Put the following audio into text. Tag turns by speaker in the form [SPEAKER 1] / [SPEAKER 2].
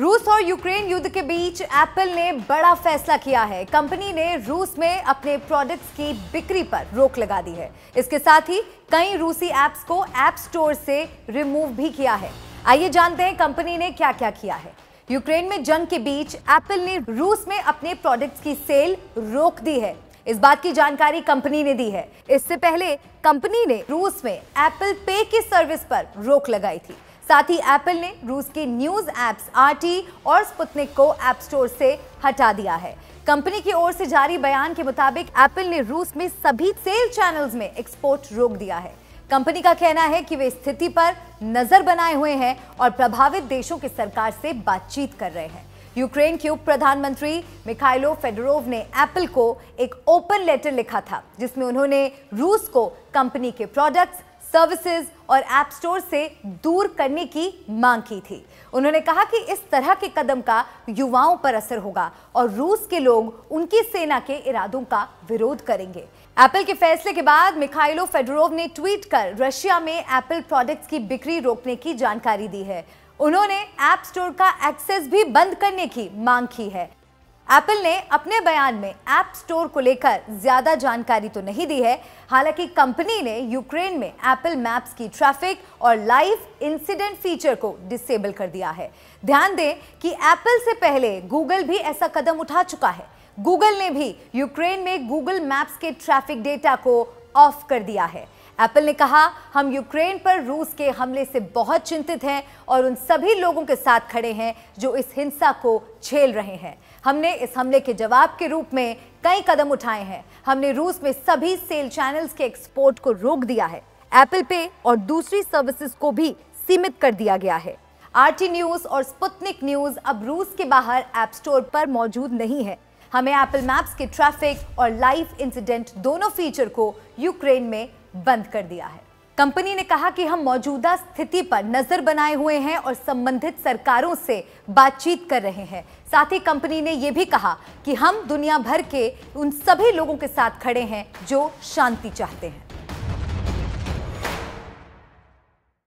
[SPEAKER 1] रूस और यूक्रेन युद्ध के बीच एप्पल ने बड़ा फैसला किया है कंपनी ने रूस में अपने प्रोडक्ट्स की बिक्री पर रोक लगा दी है इसके साथ ही कई रूसी एप्स को ऐप स्टोर से रिमूव भी किया है आइए जानते हैं कंपनी ने क्या क्या किया है यूक्रेन में जंग के बीच एप्पल ने रूस में अपने प्रोडक्ट्स की सेल रोक दी है इस बात की जानकारी कंपनी ने दी है इससे पहले कंपनी ने रूस में एप्पल पे की सर्विस पर रोक लगाई थी साथ ही एप्पल ने रूस के न्यूज एप्स आरटी और स्पुतनिक को एप स्टोर से हटा दिया है कंपनी की ओर से जारी बयान के मुताबिक एप्पल ने रूस में सभी सेल चैनल्स में एक्सपोर्ट रोक दिया है कंपनी का कहना है कि वे स्थिति पर नजर बनाए हुए हैं और प्रभावित देशों की सरकार से बातचीत कर रहे हैं यूक्रेन के उप प्रधानमंत्री मिखाइलो फेडरोव ने एप्पल को एक ओपन लेटर लिखा था जिसमें उन्होंने रूस को कंपनी के प्रोडक्ट्स सर्विसेज और ऐप स्टोर से दूर करने की मांग की थी उन्होंने कहा कि इस तरह के कदम का युवाओं पर असर होगा और रूस के लोग उनकी सेना के इरादों का विरोध करेंगे एप्पल के फैसले के बाद मिखाइलो फेडरोव ने ट्वीट कर रशिया में एप्पल प्रोडक्ट्स की बिक्री रोकने की जानकारी दी है उन्होंने ऐप स्टोर का एक्सेस भी बंद करने की मांग की है एप्पल ने अपने बयान में ऐप स्टोर को लेकर ज्यादा जानकारी तो नहीं दी है हालांकि कंपनी ने यूक्रेन में एप्पल मैप्स की ट्रैफिक और लाइव इंसिडेंट फीचर को डिसेबल कर दिया है ध्यान दें कि एप्पल से पहले गूगल भी ऐसा कदम उठा चुका है गूगल ने भी यूक्रेन में गूगल मैप्स के ट्रैफिक डेटा को ऑफ कर दिया है एप्पल ने कहा हम यूक्रेन पर रूस के हमले से बहुत चिंतित हैं और उन सभी लोगों के साथ खड़े हैं जो इस हिंसा को झेल रहे हैं हमने इस हमले के जवाब के रूप में कई कदम उठाए हैं हमने रूस में सभी सेल चैनल्स के एक्सपोर्ट को रोक दिया है एप्पल पे और दूसरी सर्विसेज को भी सीमित कर दिया गया है आरटी न्यूज और स्पुतनिक न्यूज अब रूस के बाहर एप स्टोर पर मौजूद नहीं है हमें एप्पल मैप्स के ट्रैफिक और लाइव इंसिडेंट दोनों फीचर को यूक्रेन में बंद कर दिया है कंपनी ने कहा कि हम मौजूदा स्थिति पर नजर बनाए हुए हैं और संबंधित सरकारों से बातचीत कर रहे हैं साथ ही कंपनी ने यह भी कहा कि हम दुनिया भर के उन सभी लोगों के साथ खड़े हैं जो शांति चाहते हैं